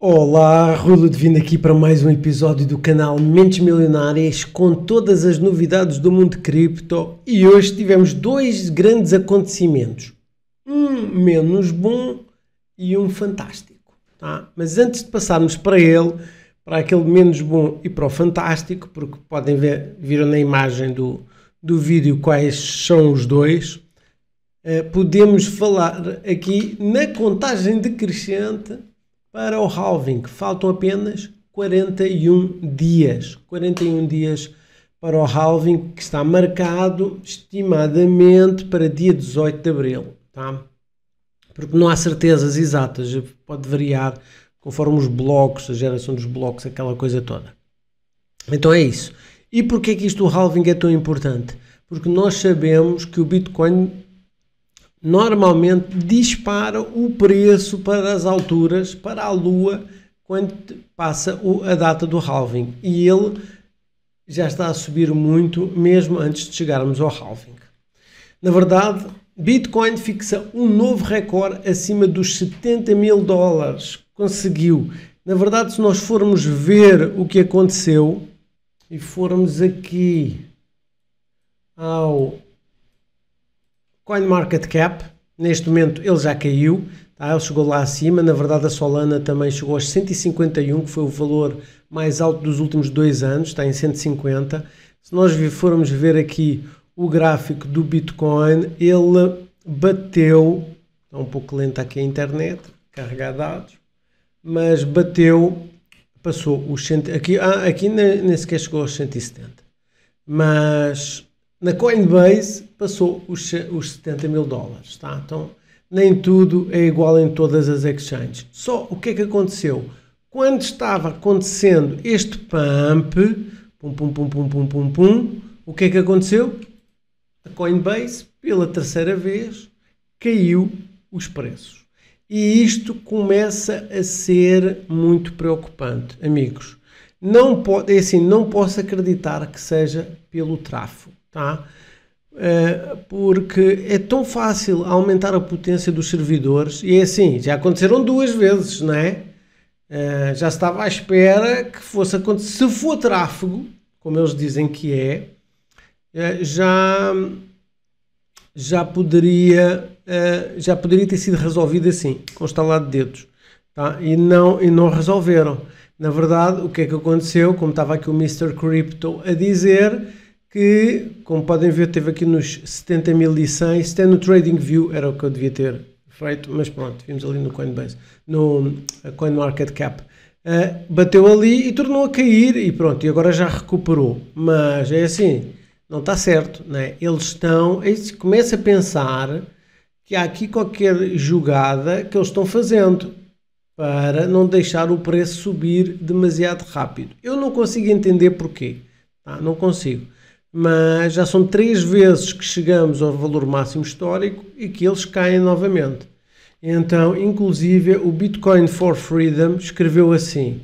Olá, Rui Ludovino aqui para mais um episódio do canal Mentes Milionárias com todas as novidades do mundo cripto e hoje tivemos dois grandes acontecimentos, um menos bom e um fantástico, tá? Mas antes de passarmos para ele, para aquele menos bom e para o fantástico, porque podem ver, viram na imagem do, do vídeo quais são os dois, eh, podemos falar aqui na contagem decrescente para o halving faltam apenas 41 dias. 41 dias para o halving que está marcado estimadamente para dia 18 de abril, tá? Porque não há certezas exatas, pode variar conforme os blocos, a geração dos blocos, aquela coisa toda. Então é isso. E porquê que isto do halving é tão importante? Porque nós sabemos que o Bitcoin normalmente dispara o preço para as alturas, para a Lua, quando passa a data do halving. E ele já está a subir muito, mesmo antes de chegarmos ao halving. Na verdade, Bitcoin fixa um novo recorde acima dos 70 mil dólares. Conseguiu. Na verdade, se nós formos ver o que aconteceu e formos aqui ao CoinMarketCap, neste momento ele já caiu, tá? ele chegou lá acima, na verdade a Solana também chegou aos 151, que foi o valor mais alto dos últimos dois anos, está em 150. Se nós formos ver aqui o gráfico do Bitcoin, ele bateu, está um pouco lenta aqui a internet, carregar dados, mas bateu, passou os 100, aqui, ah, aqui nem, nem sequer chegou aos 170, mas na Coinbase passou os, os 70 mil dólares, tá? Então nem tudo é igual em todas as exchanges. Só o que é que aconteceu? Quando estava acontecendo este pump, pum pum pum pum pum pum pum, o que é que aconteceu? A Coinbase, pela terceira vez, caiu os preços. E isto começa a ser muito preocupante, amigos. Não pode, é assim, não posso acreditar que seja pelo tráfego tá? É, porque é tão fácil aumentar a potência dos servidores e é assim, já aconteceram duas vezes, não é? é já estava à espera que fosse acontecer. Se for tráfego, como eles dizem que é, é já, já, poderia, já poderia ter sido resolvido assim, com estalar de dedos. Tá? E, não, e não resolveram. Na verdade, o que é que aconteceu? Como estava aqui o Mr. Crypto a dizer, que, como podem ver, teve aqui nos 70.100, se tem no Trading View era o que eu devia ter feito, mas pronto, vimos ali no Coinbase, no CoinMarketCap. Uh, ah, bateu ali e tornou a cair e pronto, e agora já recuperou. Mas é assim, não está certo, né? Eles estão, eles é começa a pensar que há aqui qualquer jogada que eles estão fazendo para não deixar o preço subir demasiado rápido. Eu não consigo entender porquê, tá? não consigo mas já são três vezes que chegamos ao valor máximo histórico e que eles caem novamente. Então, inclusive, o Bitcoin for Freedom escreveu assim: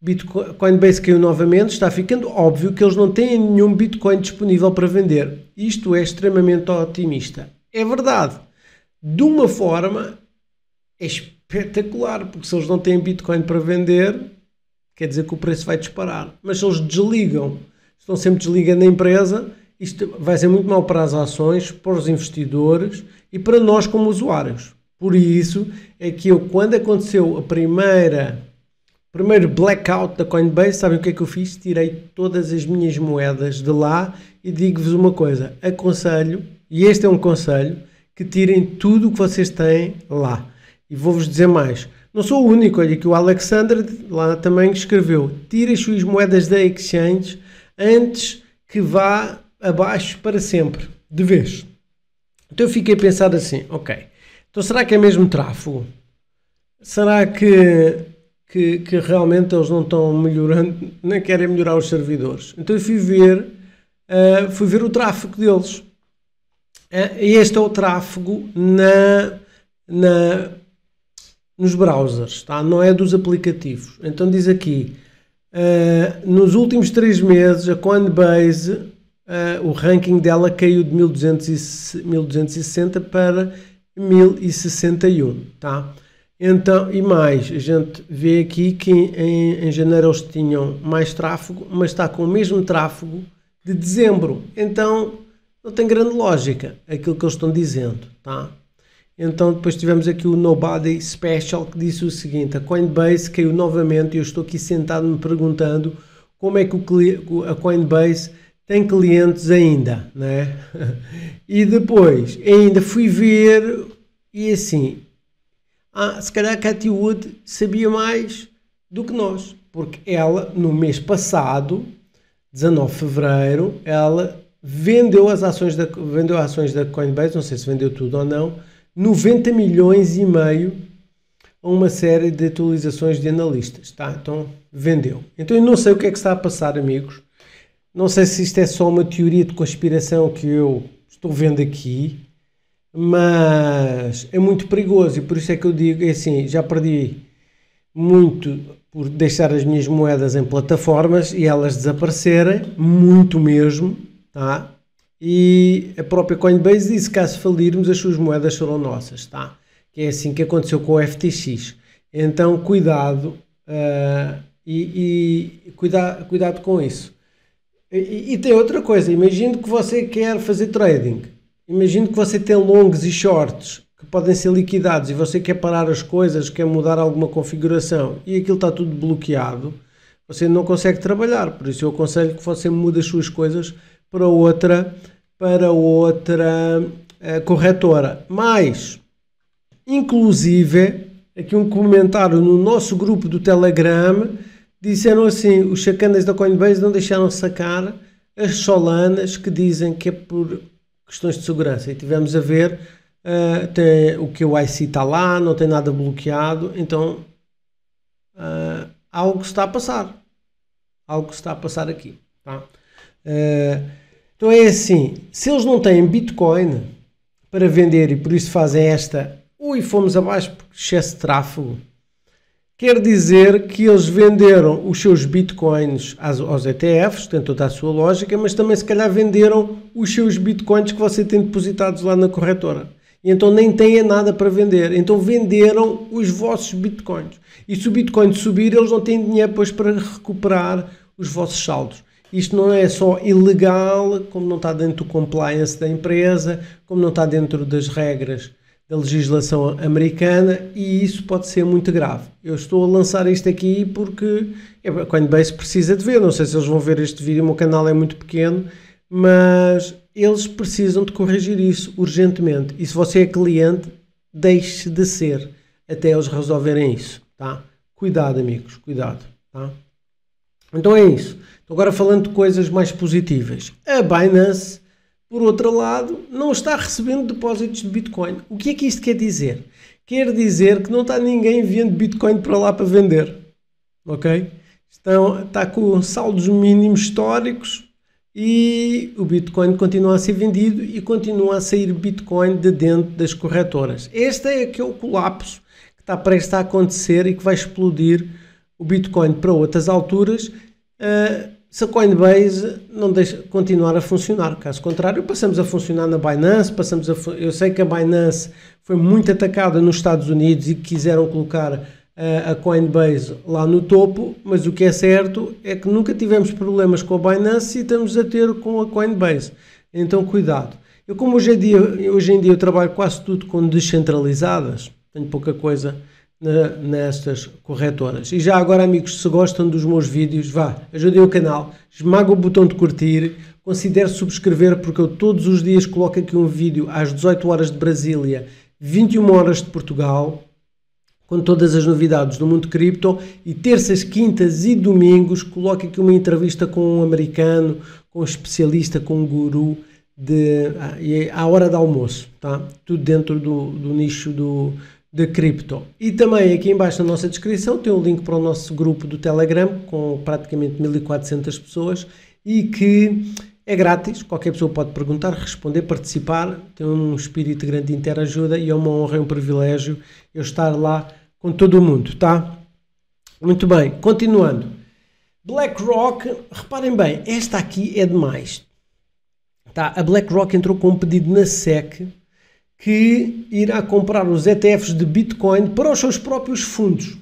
Bitcoin, Coinbase caiu novamente, está ficando óbvio que eles não têm nenhum Bitcoin disponível para vender. Isto é extremamente otimista. É verdade. De uma forma é espetacular, porque se eles não têm Bitcoin para vender, quer dizer que o preço vai disparar. Mas se eles desligam estão sempre desligando a empresa. Isto vai ser muito mal para as ações, para os investidores e para nós como usuários. Por isso é que eu, quando aconteceu a primeira primeiro blackout da Coinbase, sabem o que é que eu fiz? Tirei todas as minhas moedas de lá e digo-vos uma coisa: aconselho, e este é um conselho, que tirem tudo o que vocês têm lá. E vou-vos dizer mais. Não sou o único, olha que o Alexander lá também escreveu: tire as suas moedas da exchange antes que vá abaixo para sempre, de vez. Então eu fiquei a pensar assim, ok, então será que é mesmo tráfego? Será que, que, que realmente eles não estão melhorando, nem querem melhorar os servidores? Então eu fui ver, uh, fui ver o tráfego deles. Uh, e este é o tráfego na, na, nos browsers, tá? não é dos aplicativos. Então diz aqui, Uh, nos últimos três meses, a Coinbase, uh, o ranking dela caiu de 1260 para 1061, tá? Então, e mais, a gente vê aqui que em, em janeiro eles tinham mais tráfego, mas está com o mesmo tráfego de dezembro. Então, não tem grande lógica aquilo que eles estão dizendo, tá? Então depois tivemos aqui o Nobody Special que disse o seguinte: a Coinbase caiu novamente e eu estou aqui sentado me perguntando como é que o, a Coinbase tem clientes ainda, né? e depois ainda fui ver e assim, ah, se calhar a Cathy Wood sabia mais do que nós, porque ela no mês passado, 19 de fevereiro, ela vendeu as ações da vendeu ações da Coinbase, não sei se vendeu tudo ou não 90 milhões e meio a uma série de atualizações de analistas, tá? Então vendeu. Então eu não sei o que é que está a passar, amigos. Não sei se isto é só uma teoria de conspiração que eu estou vendo aqui, mas é muito perigoso e por isso é que eu digo é assim, já perdi muito por deixar as minhas moedas em plataformas e elas desaparecerem, muito mesmo, tá? e a própria Coinbase disse caso falirmos as suas moedas serão nossas, tá? Que é assim que aconteceu com o FTX. Então cuidado uh, e, e cuida, cuidado com isso. E, e, tem outra coisa, imagino que você quer fazer trading, imagino que você tem longs e shorts que podem ser liquidados e você quer parar as coisas, quer mudar alguma configuração e aquilo está tudo bloqueado, você não consegue trabalhar, por isso eu aconselho que você mude as suas coisas para outra, para outra uh, corretora. Mas, inclusive, aqui um comentário no nosso grupo do Telegram, disseram assim, os chacanas da Coinbase não deixaram sacar as solanas que dizem que é por questões de segurança. E tivemos a ver, uh, tem, o que o IC está lá, não tem nada bloqueado, então uh, algo está a passar. Algo está a passar aqui. Tá? Uh, então é assim, se eles não têm Bitcoin para vender e por isso fazem esta, ui, fomos abaixo porque excesso de tráfego, quer dizer que eles venderam os seus Bitcoins aos ETFs, tem toda a sua lógica, mas também se calhar venderam os seus Bitcoins que você tem depositados lá na corretora. E então nem têm nada para vender. Então venderam os vossos Bitcoins. E se o Bitcoin subir, eles não têm dinheiro depois para recuperar os vossos saldos. Isto não é só ilegal, como não está dentro do compliance da empresa, como não está dentro das regras da legislação americana e isso pode ser muito grave. Eu estou a lançar isto aqui porque é a Coinbase precisa de ver, não sei se eles vão ver este vídeo, o meu canal é muito pequeno, mas eles precisam de corrigir isso urgentemente. E se você é cliente, deixe de ser até eles resolverem isso, tá? Cuidado, amigos, cuidado, tá? Então é isso. Então, agora falando de coisas mais positivas. A Binance, por outro lado, não está recebendo depósitos de Bitcoin. O que é que isto quer dizer? Quer dizer que não está ninguém enviando Bitcoin para lá para vender. Ok? Então está com saldos mínimos históricos e o Bitcoin continua a ser vendido e continua a sair Bitcoin de dentro das corretoras. Este é que é o colapso que está prestes a acontecer e que vai explodir o Bitcoin para outras alturas eh, se a Coinbase não deixa continuar a funcionar. Caso contrário, passamos a funcionar na Binance, passamos a eu sei que a Binance foi muito atacada nos Estados Unidos e quiseram colocar uh, a Coinbase lá no topo, mas o que é certo é que nunca tivemos problemas com a Binance e estamos a ter com a Coinbase. Então cuidado. Eu como hoje em dia, hoje em dia eu trabalho quase tudo com descentralizadas, tenho pouca coisa nestas corretoras. E já agora, amigos, se gostam dos meus vídeos, vá, ajudem o canal, esmaga o botão de curtir, considere subscrever, porque eu todos os dias coloco aqui um vídeo às 18 horas de Brasília, 21 horas de Portugal, com todas as novidades do mundo cripto, e terças, quintas e domingos coloco aqui uma entrevista com um americano, com um especialista, com um guru, de, ah, é à hora do almoço, tá? Tudo dentro do, do nicho do de cripto. E também aqui embaixo na nossa descrição tem um link para o nosso grupo do Telegram com praticamente 1400 pessoas e que é grátis, qualquer pessoa pode perguntar, responder, participar, tem um espírito grande de interajuda e é uma honra e um privilégio eu estar lá com todo o mundo, tá? Muito bem, continuando. BlackRock, reparem bem, esta aqui é demais. Tá, a BlackRock entrou com um pedido na SEC que irá comprar os ETFs de Bitcoin para os seus próprios fundos.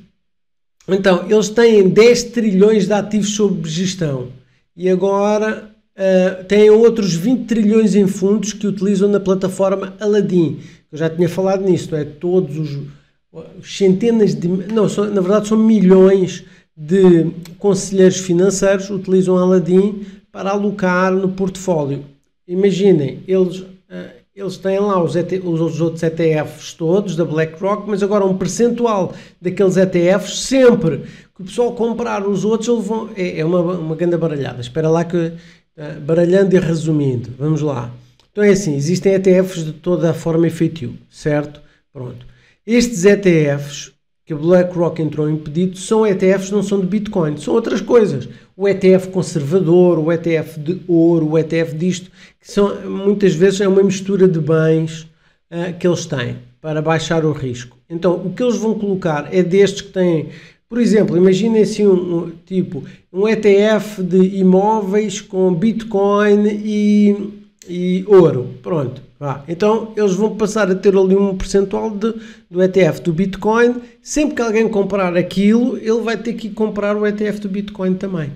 Então, eles têm 10 trilhões de ativos sob gestão e agora uh, têm outros 20 trilhões em fundos que utilizam na plataforma Aladdin. Eu já tinha falado nisso, é? Todos os centenas de. Não, são, na verdade são milhões de conselheiros financeiros utilizam Aladdin para alocar no portfólio. Imaginem, eles eh, eles têm lá os, ET, os outros ETFs todos da BlackRock, mas agora um percentual daqueles ETFs, sempre que o pessoal comprar os outros, eles vão, é, é uma, uma grande baralhada. Espera lá que, eh, baralhando e resumindo, vamos lá. Então é assim, existem ETFs de toda a forma efetivo, certo? Pronto. Estes ETFs que a BlackRock entrou em pedido são ETFs, não são de Bitcoin, são outras coisas. O ETF conservador, o ETF de ouro, o ETF disto que são, muitas vezes é uma mistura de bens uh, que eles têm para baixar o risco. Então, o que eles vão colocar é destes que têm, por exemplo, imaginem se assim um, um, tipo um ETF de imóveis com Bitcoin e, e ouro. Pronto. Vá. Então eles vão passar a ter ali um percentual de, do ETF do Bitcoin. Sempre que alguém comprar aquilo, ele vai ter que comprar o ETF do Bitcoin também.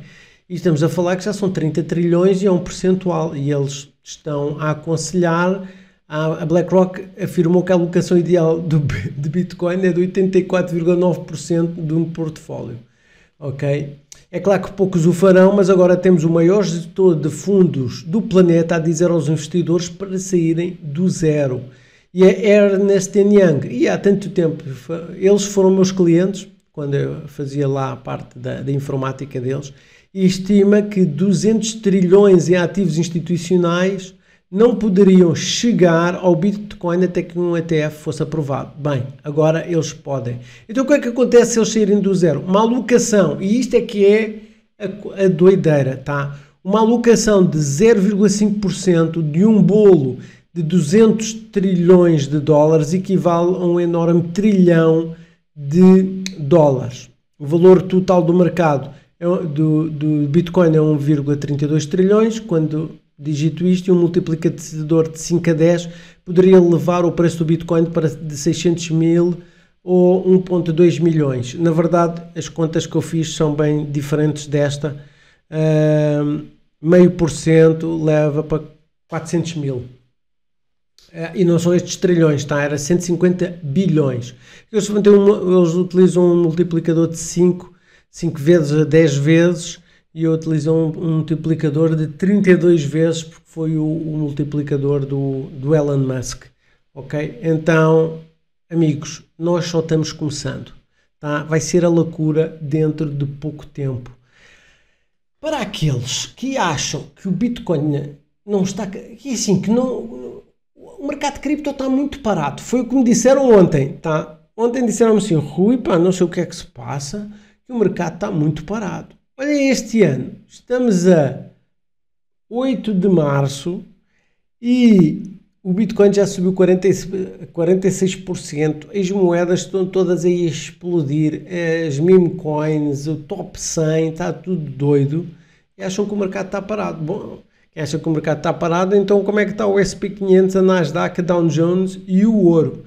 E estamos a falar que já são 30 trilhões e é um percentual. E eles estão a aconselhar. A BlackRock afirmou que a alocação ideal do, de Bitcoin é de 84,9% de um portfólio. Ok? É claro que poucos o farão, mas agora temos o maior gestor de fundos do planeta a dizer aos investidores para saírem do zero. E é Ernest Young. E há tanto tempo, eles foram meus clientes, quando eu fazia lá a parte da, da informática deles, estima que 200 trilhões em ativos institucionais não poderiam chegar ao Bitcoin até que um ETF fosse aprovado. Bem, agora eles podem. Então o que é que acontece se eles saírem do zero? Uma alocação, e isto é que é a, a doideira, tá? Uma alocação de 0,5% de um bolo de 200 trilhões de dólares equivale a um enorme trilhão de dólares. O valor total do mercado é do, do Bitcoin é 1,32 trilhões, quando digito isto, e um multiplicador de 5 a 10 poderia levar o preço do Bitcoin para de 600 mil ou 1,2 milhões. Na verdade, as contas que eu fiz são bem diferentes desta. Meio por cento leva para 400 mil. Ah, e não são estes trilhões, tá? Era 150 bilhões. Eles, eles utilizam um multiplicador de 5 5 vezes a 10 vezes e eu utilizei um, um, multiplicador de 32 vezes, porque foi o, o multiplicador do, do Elon Musk. Ok? Então, amigos, nós só estamos começando. Tá? Vai ser a loucura dentro de pouco tempo. Para aqueles que acham que o Bitcoin não está. que assim, que não. O mercado de cripto está muito parado. Foi o que me disseram ontem, tá? Ontem disseram-me assim, Rui, pá, não sei o que é que se passa o mercado está muito parado. Olha, este ano estamos a 8 de março e o Bitcoin já subiu 40, 46%, as moedas estão todas aí a explodir, as meme coins, o top 100, está tudo doido e acham que o mercado está parado. Bom, acham que o mercado está parado, então como é que está o SP500, a Nasdaq, a Dow Jones e o ouro?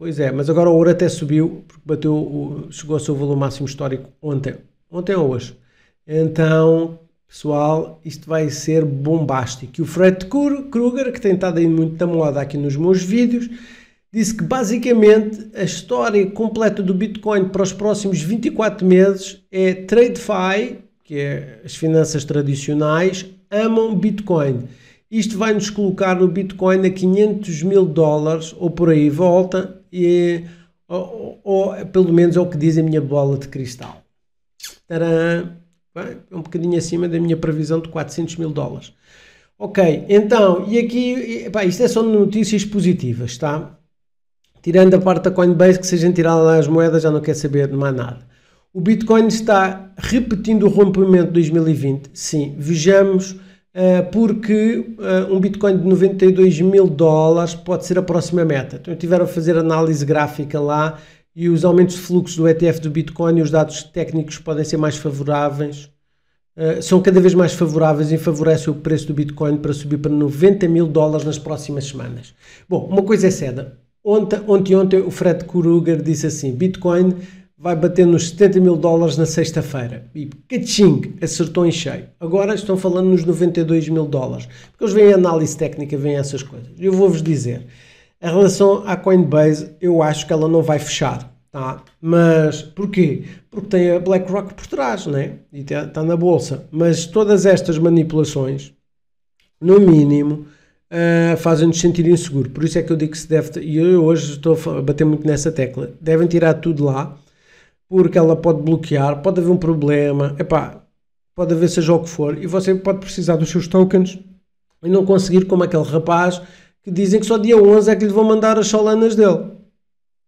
Pois é, mas agora o ouro até subiu, porque bateu, chegou ao seu valor máximo histórico ontem. Ontem ou hoje. Então, pessoal, isto vai ser bombástico. E o Fred Kruger, que tem estado aí muito da moda aqui nos meus vídeos, disse que basicamente a história completa do Bitcoin para os próximos 24 meses é TradeFi, que é as finanças tradicionais, amam Bitcoin. Isto vai nos colocar o Bitcoin a 500 mil dólares ou por aí volta, e, ou, ou, pelo menos é o que diz a minha bola de cristal. Tcharam! um bocadinho acima da minha previsão de 400 mil dólares. Ok, então, e aqui, e, isto é só notícias positivas, tá? Tirando a parte da Coinbase, que se a gente tirar as moedas já não quer saber de mais nada. O Bitcoin está repetindo o rompimento de 2020, sim, vejamos eh, porque eh, um Bitcoin de 92 mil dólares pode ser a próxima meta. Então, tiveram a fazer análise gráfica lá e os aumentos de fluxo do ETF do Bitcoin e os dados técnicos podem ser mais favoráveis. Eh, são cada vez mais favoráveis e favorecem o preço do Bitcoin para subir para 90 mil dólares nas próximas semanas. Bom, uma coisa é certa. Ontem, ontem, ontem o Fred Kruger disse assim: Bitcoin vai bater nos 70 mil dólares na sexta-feira. E caching, acertou em cheio. Agora estão falando nos 92 mil dólares. Porque eles veem análise técnica, veem essas coisas. Eu vou-vos dizer, em relação à Coinbase, eu acho que ela não vai fechar. Tá? Mas porquê? Porque tem a BlackRock por trás, né? E está tá na bolsa. Mas todas estas manipulações, no mínimo, uh, fazem-nos sentir inseguro. Por isso é que eu digo que se deve. E eu hoje estou a bater muito nessa tecla. Devem tirar tudo lá porque ela pode bloquear, pode haver um problema, epá, pode haver seja o que for, e você pode precisar dos seus tokens e não conseguir, como aquele rapaz que dizem que só dia 11 é que lhe vão mandar as solanas dele.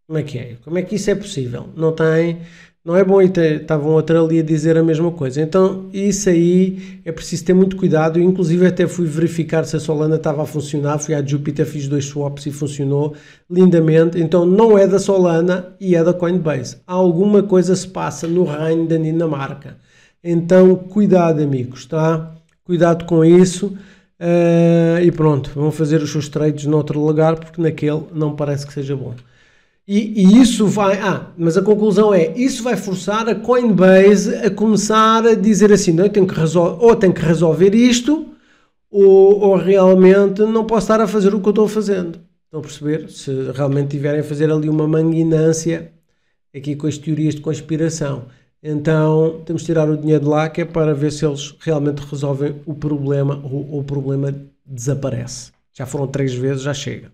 Como é que é? Como é que isso é possível? Não tem, não é bom e estavam outra ali a dizer a mesma coisa. Então, isso aí é preciso ter muito cuidado. Eu, inclusive, até fui verificar se a Solana estava a funcionar. Fui à Jupiter, fiz dois swaps e funcionou lindamente. Então, não é da Solana e é da Coinbase. Alguma coisa se passa no reino da Dinamarca. Então, cuidado, amigos, tá? Cuidado com isso. Uh, e pronto, vão fazer os seus trades noutro lugar porque naquele não parece que seja bom. E, e, isso vai. Ah, mas a conclusão é: isso vai forçar a Coinbase a começar a dizer assim, não, eu tenho que resolver, ou tenho que resolver isto, ou, ou, realmente não posso estar a fazer o que eu estou fazendo. Estão a perceber? Se realmente tiverem a fazer ali uma manguinância aqui com as teorias de conspiração. Então temos de tirar o dinheiro de lá, que é para ver se eles realmente resolvem o problema ou, ou o problema desaparece. Já foram três vezes, já chega.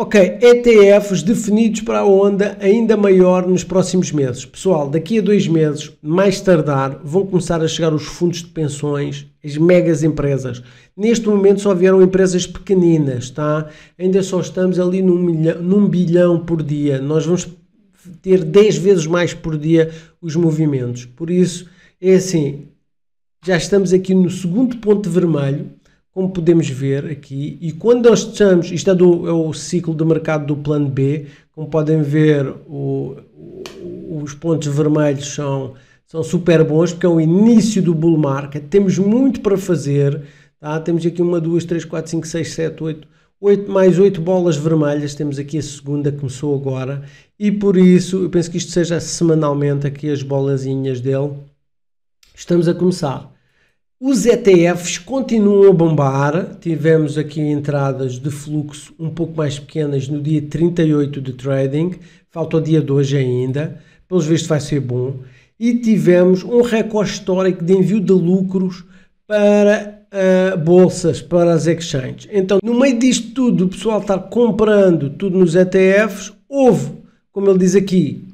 Ok, ETFs definidos para a onda ainda maior nos próximos meses. Pessoal, daqui a dois meses, mais tardar, vão começar a chegar os fundos de pensões, as megas empresas. Neste momento só vieram empresas pequeninas, tá? Ainda só estamos ali num, milhão, num bilhão por dia. Nós vamos ter 10 vezes mais por dia os movimentos. Por isso, é assim, já estamos aqui no segundo ponto vermelho, como podemos ver aqui, e quando nós estamos, isto é, do, é o ciclo de mercado do plano B, como podem ver, o, o, os pontos vermelhos são, são super bons, porque é o início do bull market, temos muito para fazer, tá? temos aqui uma, duas, três, quatro, cinco, seis, sete, oito, oito mais oito bolas vermelhas, temos aqui a segunda que começou agora, e por isso eu penso que isto seja semanalmente aqui as bolazinhas dele. Estamos a começar. Os ETFs continuam a bombar. Tivemos aqui entradas de fluxo um pouco mais pequenas no dia 38 de trading. Falta o dia de hoje ainda. Pelos vistos vai ser bom. E tivemos um recorde histórico de envio de lucros para uh, bolsas, para as exchanges. Então, no meio disto tudo, o pessoal está comprando tudo nos ETFs. Houve, como ele diz aqui,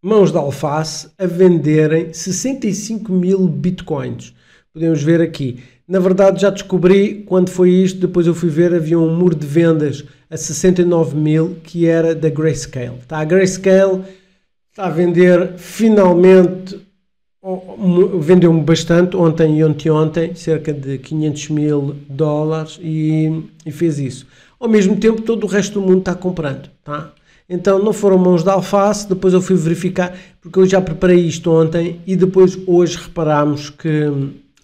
mãos de alface a venderem 65 mil bitcoins podemos ver aqui. Na verdade, já descobri quando foi isto, depois eu fui ver, havia um muro de vendas a 69 mil que era da Grayscale. Tá, a Grayscale está a vender finalmente, vendeu-me bastante ontem e ontem ontem, cerca de 500 mil dólares e, e, fez isso. Ao mesmo tempo, todo o resto do mundo está comprando, tá? Então não foram mãos de alface, depois eu fui verificar, porque eu já preparei isto ontem e depois hoje reparámos que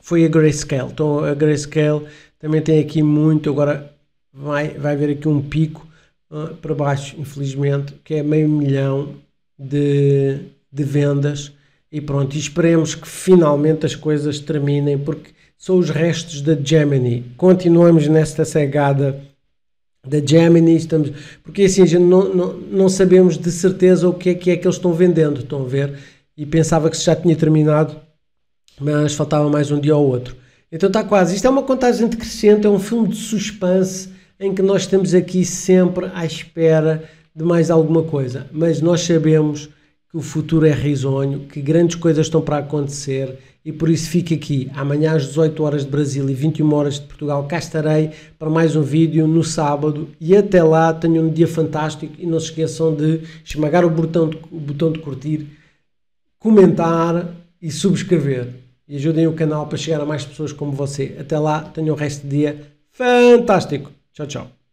foi a Grayscale. Então a Grayscale também tem aqui muito, agora vai, vai haver aqui um pico uh, para baixo, infelizmente, que é meio milhão de, de vendas. E pronto, e esperemos que finalmente as coisas terminem, porque são os restos da Gemini. Continuamos nesta cegada da Gemini, estamos, porque assim a gente não, não, não sabemos de certeza o que é que é que eles estão vendendo, estão a ver? E pensava que já tinha terminado, mas faltava mais um dia ou outro. Então está quase. Isto é uma contagem decrescente, é um filme de suspense em que nós estamos aqui sempre à espera de mais alguma coisa, mas nós sabemos que o futuro é risonho, que grandes coisas estão para acontecer e por isso fico aqui. Amanhã às 18 horas de Brasil e 21 horas de Portugal cá estarei para mais um vídeo no sábado e até lá tenham um dia fantástico e não se esqueçam de esmagar o botão de, o botão de curtir, comentar e subscrever e ajudem o canal para chegar a mais pessoas como você. Até lá, tenham um resto de dia fantástico. Tchau, tchau.